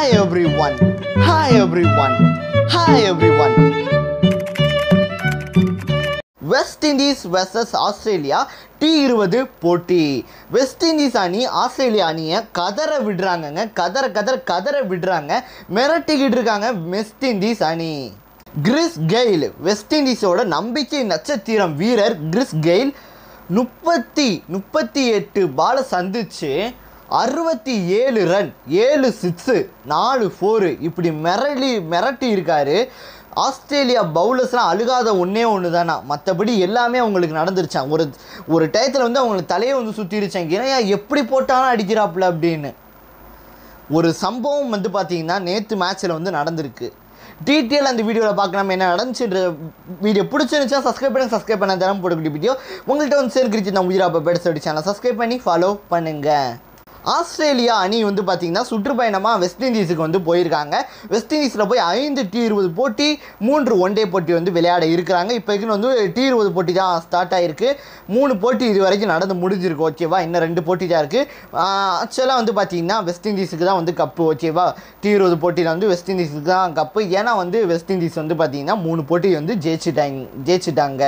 hi everyone hi everyone hi everyone West Indies versus Australia T இருபது போட்டி west Indies அணி Australia அணியை கதற விடுறாங்கங்க கதற கதற கதற விடுறாங்க மிரட்டிக்கிட்டு இருக்காங்க வெஸ்ட் இண்டீஸ் அணி கிறிஸ் கெயில் வெஸ்ட் இண்டீஸோட நம்பிக்கை நட்சத்திரம் வீரர் கிறிஸ் கெயில் முப்பத்தி முப்பத்தி எட்டு பாலை சந்திச்சு அறுபத்தி ஏழு ரன் ஏழு சிக்ஸு நாலு ஃபோரு இப்படி மிரளி மிரட்டி இருக்காரு ஆஸ்திரேலியா பவுலர்ஸ்லாம் அழுகாத ஒன்றே ஒன்று தானா மற்றபடி எல்லாமே அவங்களுக்கு நடந்துருச்சான் ஒரு ஒரு டயத்தில் வந்து அவங்களுக்கு தலையை வந்து சுற்றிருச்சாங்க ஏன்னா எப்படி போட்டாலும் அடிக்கிறாப்புல அப்படின்னு ஒரு சம்பவம் வந்து பார்த்திங்கன்னா நேற்று மேட்ச்சில் வந்து நடந்திருக்கு டீட்டெயில் அந்த வீடியோவில் பார்க்க என்ன நடந்துச்சுன்ற வீடியோ பிடிச்சிருந்துச்சா சப்ஸ்கிரைப் பண்ணி சப்ஸ்கிரைப் பண்ண தினம் போடக்கூடிய வீடியோ உங்கள்கிட்ட வந்து சேர்க்கிறீச்சு நான் உயிராப்ப பெட்ஸ் அடிச்சேன் சப்ஸ்கிரைப் பண்ணி ஃபாலோ பண்ணுங்கள் ஆஸ்திரேலியா அணி வந்து பார்த்திங்கன்னா சுற்றுப்பயணமாக வெஸ்ட் இண்டீஸுக்கு வந்து போயிருக்காங்க வெஸ்ட் இண்டீஸில் போய் ஐந்து டி இருபது போட்டி மூன்று ஒன் டே போட்டி வந்து விளையாட இருக்கிறாங்க இப்போக்குன்னு வந்து டி இருபது போட்டி தான் ஸ்டார்ட் ஆகிருக்கு மூணு போட்டி இது வரைக்கும் நடந்து முடிஞ்சிருக்கு ஓகேவா இன்னும் ரெண்டு போட்டி தான் இருக்குது ஆக்சுவலாக வந்து பார்த்திங்கன்னா வெஸ்ட் இண்டீஸுக்கு தான் வந்து கப்பு ஓகேவா டி இருபது போட்டியில் வந்து வெஸ்ட் இண்டீஸுக்கு தான் கப்பு ஏன்னா வந்து வெஸ்ட் இண்டீஸ் வந்து பார்த்திங்கன்னா மூணு போட்டி வந்து ஜெயிச்சுட்டாங்க ஜெயிச்சுட்டாங்க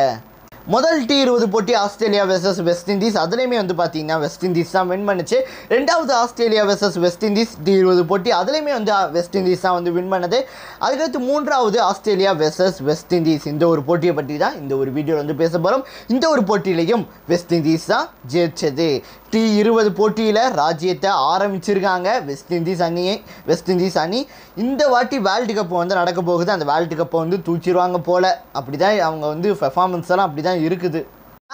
முதல் டி இருபது போட்டி ஆஸ்திரேலியா வெர்சஸ் வெஸ்ட் இண்டீஸ் அதுலேயுமே வந்து பார்த்தீங்கன்னா வெஸ்ட் இண்டீஸ் தான் வின் பண்ணுச்சு ரெண்டாவது Australia versus West Indies T இருபது போட்டி அதுலேயுமே வந்து வெஸ்ட் இண்டீஸ் தான் வந்து வின் பண்ணது அதுக்கடுத்து மூன்றாவது ஆஸ்திரேலியா வெர்சஸ் வெஸ்ட் இண்டீஸ் இந்த ஒரு போட்டியை பற்றி தான் இந்த ஒரு வீடியோவில் வந்து பேச போகிறோம் இந்த ஒரு போட்டியிலையும் வெஸ்ட் இண்டீஸ் தான் ஜெயிச்சது டி இருபது போட்டியில் ராஜ்யத்தை ஆரம்பிச்சிருக்காங்க வெஸ்ட் இண்டீஸ் அணியை வெஸ்ட் இண்டீஸ் அணி இந்த வாட்டி வேர்ல்டு கப் வந்து நடக்க போகுது அந்த வேர்ல்டு கப்பை வந்து தூச்சிடுவாங்க போல் அப்படி தான் அவங்க வந்து பெர்ஃபார்மன்ஸ் எல்லாம் அப்படி தான் தான் இருக்குது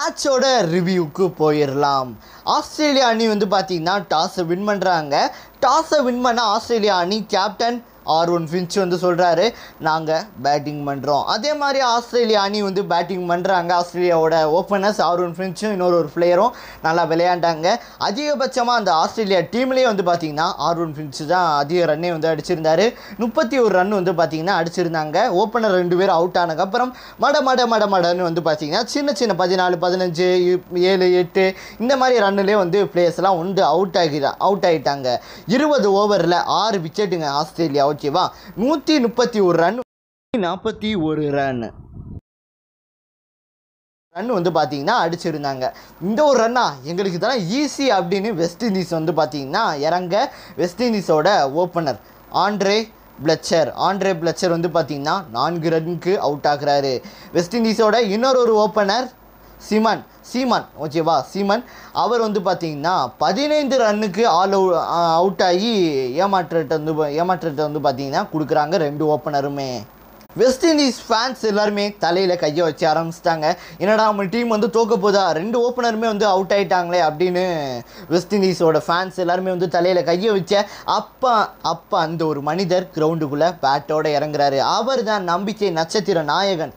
மேட்சோட ரிவ்யூக்கு போயிடலாம் ஆஸ்திரேலியா அணி வந்து பார்த்தீங்கன்னா டாஸை வின் பண்ணுறாங்க டாஸை வின் பண்ண ஆஸ்திரேலியா அணி கேப்டன் ஆர்வன் ஃபின்ச் வந்து சொல்கிறாரு நாங்கள் பேட்டிங் பண்ணுறோம் அதே மாதிரி ஆஸ்திரேலியா அணி வந்து பேட்டிங் பண்ணுறாங்க ஆஸ்திரேலியாவோட ஓப்பனர்ஸ் ஆர்வன் ஃபின்ச்சும் இன்னொரு ஒரு பிளேயரும் நல்லா விளையாண்டாங்க அதிகபட்சமாக அந்த ஆஸ்திரேலியா டீம்லேயே வந்து பார்த்திங்கன்னா ஆர்வன் ஃபின்ச்சு தான் அதிக ரன்னே வந்து அடிச்சிருந்தார் முப்பத்தி ஒரு ரன் வந்து பார்த்திங்கன்னா அடிச்சிருந்தாங்க ஓப்பனர் ரெண்டு பேரும் அவுட் ஆனதுக்கப்புறம் மட மட மட மடன்னு வந்து பார்த்திங்கன்னா சின்ன சின்ன பதினாலு பதினஞ்சு ஏழு எட்டு இந்த மாதிரி ரன்னுலேயே வந்து பிளேயர்ஸ்லாம் உண்டு அவுட் ஆகி அவுட் ஆகிட்டாங்க இருபது ஓவரில் ஆறு விக்கெட்டுங்க ஆஸ்திரேலியா ஓகேவா நூற்றி முப்பத்தி ஒரு ரன் நாற்பத்தி ஒரு ரன் ரன் வந்து பார்த்தீங்கன்னா அடிச்சிருந்தாங்க இந்த ஒரு ரன்னா எங்களுக்கு தான் ஈஸி அப்படின்னு வெஸ்ட் இண்டீஸ் வந்து பார்த்தீங்கன்னா இறங்க வெஸ்ட் இண்டீஸோட opener Andre Fletcher Andre Fletcher வந்து பார்த்தீங்கன்னா நான்கு ரன்னுக்கு அவுட் ஆகிறாரு வெஸ்ட் இண்டீஸோட இன்னொரு ஒரு ஓப்பனர் சிமன் சீமன் ஓகேவா சீமன் அவர் வந்து பார்த்திங்கன்னா பதினைந்து ரன்னுக்கு ஆல் அவுட் ஆகி ஏமாற்றத்தை வந்து ஏமாற்றத்தை வந்து பார்த்திங்கன்னா கொடுக்குறாங்க ரெண்டு ஓப்பனருமே வெஸ்ட் இண்டீஸ் ஃபேன்ஸ் எல்லாருமே தலையில் கையை வச்சு ஆரம்பிச்சிட்டாங்க என்னடா நம்ம டீம் வந்து தோக்க போதா ரெண்டு ஓப்பனருமே வந்து அவுட் ஆகிட்டாங்களே அப்படின்னு வெஸ்ட் இண்டீஸோட ஃபேன்ஸ் எல்லாருமே வந்து தலையில் கையை வச்ச அப்பா அப்பா அந்த ஒரு மனிதர் கிரவுண்டுக்குள்ளே பேட்டோடு இறங்குறாரு அவர் தான் நம்பிக்கை நட்சத்திர நாயகன்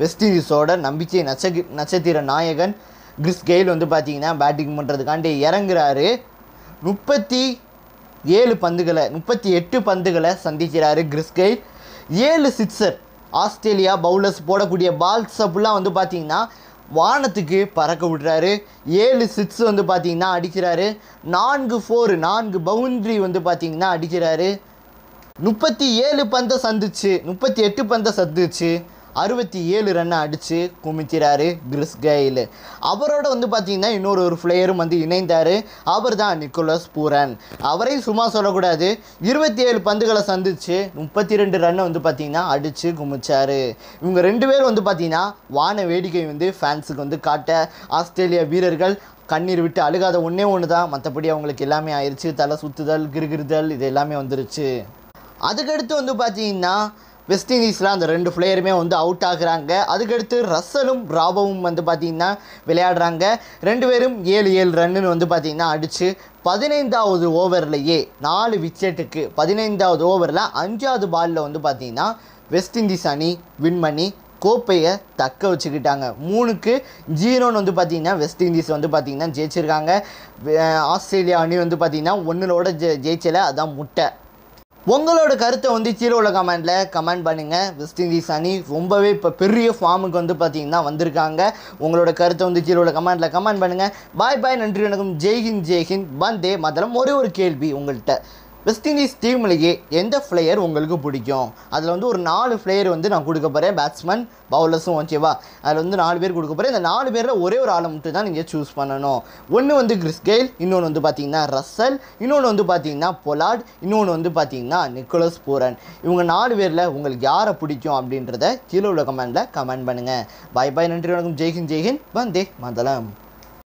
வெஸ்ட் இண்டீஸோட நம்பிக்கை நட்ச நட்சத்திர நாயகன் கிறிஸ் கெயில் வந்து பார்த்திங்கன்னா பேட்டிங் பண்ணுறதுக்காண்டி இறங்குறாரு முப்பத்தி ஏழு பந்துகளை முப்பத்தி எட்டு பந்துகளை சந்திக்கிறாரு கிறிஸ் கெயில் ஏழு சிக்ஸர் ஆஸ்திரேலியா பவுலர்ஸ் போடக்கூடிய பால்ஸ் அப்படிலாம் வந்து பார்த்தீங்கன்னா வானத்துக்கு பறக்க விடுறாரு ஏழு சிக்ஸ் வந்து பார்த்தீங்கன்னா அடிக்கிறாரு நான்கு ஃபோர் நான்கு பவுண்ட்ரி வந்து பார்த்தீங்கன்னா அடிக்கிறாரு முப்பத்தி ஏழு பந்தை சந்திச்சு முப்பத்தி எட்டு பந்தை சந்திச்சு அறுபத்தி ஏழு ரன்னை அடித்து குமிக்கிறாரு கிறிஸ் கெயில் அவரோட வந்து பார்த்திங்கன்னா இன்னொரு ஒரு பிளேயரும் வந்து இணைந்தார் அவர் தான் நிக்கோலஸ் பூரன் அவரை சும்மா சொல்லக்கூடாது இருபத்தி ஏழு பந்துகளை சந்தித்து முப்பத்தி ரெண்டு ரன்னை வந்து பார்த்திங்கன்னா அடித்து குமிச்சார் இவங்க ரெண்டு பேரும் வந்து பார்த்திங்கன்னா வான வேடிக்கை வந்து ஃபேன்ஸுக்கு வந்து காட்ட ஆஸ்திரேலிய வீரர்கள் கண்ணீர் விட்டு அழுகாத ஒன்றே ஒன்று தான் மற்றபடி அவங்களுக்கு எல்லாமே ஆயிடுச்சு தலை சுற்றுதல் கிருகிருதல் இது எல்லாமே வந்துருச்சு அதுக்கடுத்து வந்து பார்த்தீங்கன்னா வெஸ்ட் இண்டீஸில் அந்த ரெண்டு பிளேயருமே வந்து அவுட் ஆகுறாங்க அதுக்கடுத்து ரசலும் ராபவும் வந்து பார்த்திங்கன்னா விளையாடுறாங்க ரெண்டு பேரும் ஏழு ஏழு ரன்னுன்னு வந்து பார்த்திங்கன்னா அடித்து பதினைந்தாவது ஓவர்லேயே நாலு விக்கெட்டுக்கு பதினைந்தாவது ஓவரில் அஞ்சாவது பாலில் வந்து பார்த்திங்கன்னா வெஸ்ட் இண்டீஸ் அணி வின் பண்ணி கோப்பையை தக்க வச்சுக்கிட்டாங்க மூணுக்கு ஜீரோன்னு வந்து பார்த்திங்கன்னா வெஸ்ட் இண்டீஸ் வந்து பார்த்திங்கன்னா ஜெயிச்சிருக்காங்க ஆஸ்திரேலியா அணி வந்து பார்த்திங்கன்னா ஒன்றிலோட ஜெ ஜெயிச்சலை அதான் முட்டை உங்களோட கருத்தை வந்து கீழே உள்ள கமெண்டில் கமெண்ட் பண்ணுங்கள் வெஸ்ட் இண்டீஸ் அணி ரொம்பவே இப்போ பெரிய ஃபார்முக்கு வந்து பார்த்திங்கன்னா வந்திருக்காங்க உங்களோட கருத்தை வந்து கீழே உள்ள கமெண்டில் கமெண்ட் பண்ணுங்கள் பாய் பாய் நன்றி வணக்கம் ஜெய்ஹிந்த் ஜெய்ஹிந்த் வந்தே மதலம் ஒரே ஒரு கேள்வி உங்கள்கிட்ட வெஸ்ட் இண்டீஸ் டீம்லேயே எந்த பிளேயர் உங்களுக்கு பிடிக்கும் அதில் வந்து ஒரு நாலு பிளேயர் வந்து நான் கொடுக்க போகிறேன் பேட்ஸ்மேன் பவுலர்ஸும் ஓகேவா அதில் வந்து நாலு பேர் கொடுக்க போகிறேன் இந்த நாலு பேரில் ஒரே ஒரு ஆளை மட்டும் தான் நீங்கள் சூஸ் பண்ணணும் ஒன்று வந்து கிறிஸ்கெயில் இன்னொன்று வந்து பார்த்தீங்கன்னா ரசல் இன்னொன்று வந்து பார்த்தீங்கன்னா பொலாட் இன்னொன்று வந்து பார்த்தீங்கன்னா நிக்கோலஸ் பூரன் இவங்க நாலு பேரில் உங்களுக்கு யாரை பிடிக்கும் அப்படின்றத கீழே உள்ள கமெண்டில் கமெண்ட் பண்ணுங்கள் பாய் பாய் நன்றி வணக்கம் ஜெய்ஹிந்த் ஜெய்ஹிந்த் வந்தே மதலம்